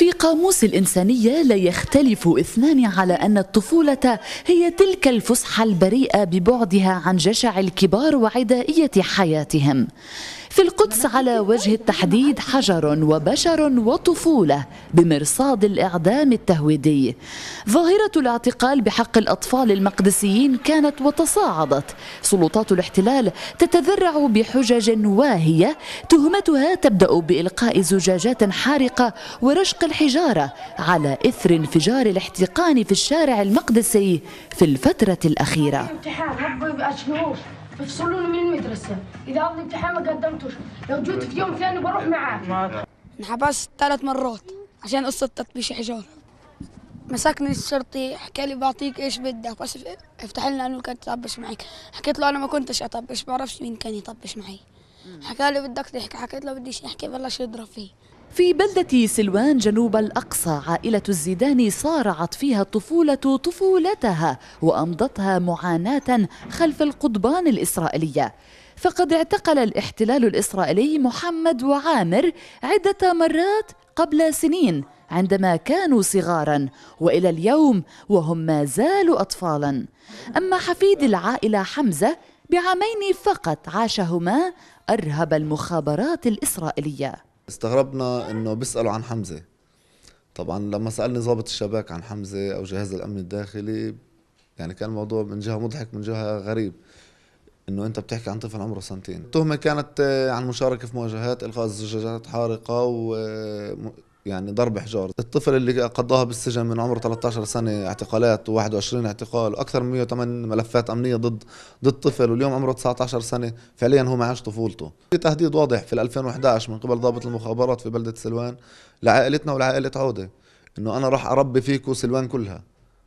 في قاموس الإنسانية لا يختلف اثنان على أن الطفولة هي تلك الفسحة البريئة ببعدها عن جشع الكبار وعدائية حياتهم في القدس على وجه التحديد حجر وبشر وطفولة بمرصاد الإعدام التهويدي ظاهرة الاعتقال بحق الأطفال المقدسيين كانت وتصاعدت سلطات الاحتلال تتذرع بحجج واهية تهمتها تبدأ بإلقاء زجاجات حارقة ورشق الحجارة على إثر انفجار الاحتقان في الشارع المقدسي في الفترة الأخيرة يفصلوني من المدرسة إذا أقضي امتحان ما قدمتوش لو جيت في يوم ثاني بروح معاك انحبست ثلاث مرات عشان قصة تطبيش حجار مسكني الشرطي حكى لي بعطيك ايش بدك بس افتح لنا انه كان يطبش معك حكيت له انا ما كنتش اطبش بعرفش مين كان يطبش معي حكى لي بدك تحكي حكيت له بديش احكي بلش يضرب فيه في بلدة سلوان جنوب الأقصى عائلة الزيدان صارعت فيها الطفولة طفولتها وأمضتها معاناة خلف القضبان الإسرائيلية فقد اعتقل الاحتلال الإسرائيلي محمد وعامر عدة مرات قبل سنين عندما كانوا صغارا والى اليوم وهم ما زالوا اطفالا اما حفيد العائله حمزه بعامين فقط عاشهما ارهب المخابرات الاسرائيليه استغربنا انه بيسالوا عن حمزه طبعا لما سالني ضابط الشباك عن حمزه او جهاز الامن الداخلي يعني كان الموضوع من جهه مضحك من جهه غريب انه انت بتحكي عن طفل عمره سنتين التهمه كانت آه، عن مشاركه في مواجهات القاء زجاجات حارقه و آه، يعني ضرب حجار الطفل اللي قضاها بالسجن من عمره 13 سنة اعتقالات و21 اعتقال وأكثر من 108 ملفات أمنية ضد ضد طفل واليوم عمره 19 سنة فعليا هو ما عاش طفولته في تهديد واضح في 2011 من قبل ضابط المخابرات في بلدة سلوان لعائلتنا ولعائلة عودة انه انا راح اربي فيكم سلوان كلها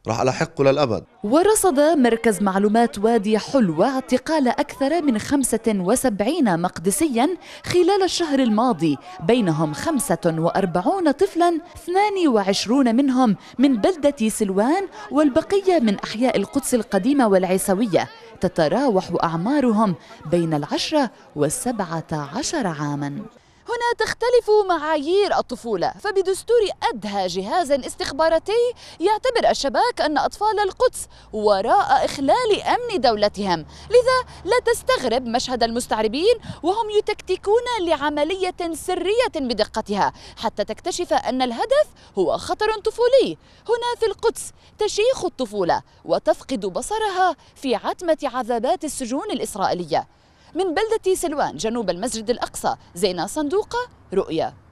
راح ألحقه للأبد ورصد مركز معلومات وادي حلوة اعتقال أكثر من 75 مقدسيا خلال الشهر الماضي بينهم 45 طفلا 22 منهم من بلدة سلوان والبقية من أحياء القدس القديمة والعيسوية تتراوح أعمارهم بين العشرة والسبعة عشر عاماً هنا تختلف معايير الطفولة فبدستور أدهى جهاز استخباراتي يعتبر الشباك أن أطفال القدس وراء إخلال أمن دولتهم لذا لا تستغرب مشهد المستعربين وهم يتكتكون لعملية سرية بدقتها حتى تكتشف أن الهدف هو خطر طفولي هنا في القدس تشيخ الطفولة وتفقد بصرها في عتمة عذابات السجون الإسرائيلية من بلدة سلوان جنوب المسجد الأقصى زينة صندوقة رؤيا